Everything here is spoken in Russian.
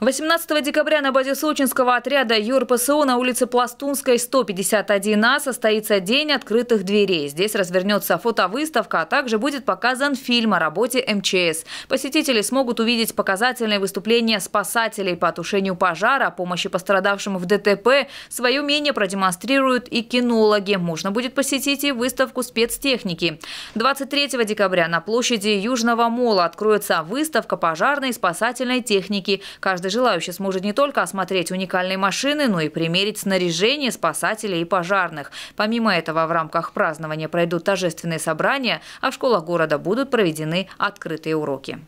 18 декабря на базе сочинского отряда ЮРПСО на улице Пластунской 151А состоится День открытых дверей. Здесь развернется фотовыставка, а также будет показан фильм о работе МЧС. Посетители смогут увидеть показательные выступления спасателей по тушению пожара, помощи пострадавшим в ДТП. Свое мнение продемонстрируют и кинологи. Можно будет посетить и выставку спецтехники. 23 декабря на площади Южного Мола откроется выставка пожарной и спасательной техники. Каждый Каждый желающий сможет не только осмотреть уникальные машины, но и примерить снаряжение спасателей и пожарных. Помимо этого, в рамках празднования пройдут торжественные собрания, а в школах города будут проведены открытые уроки.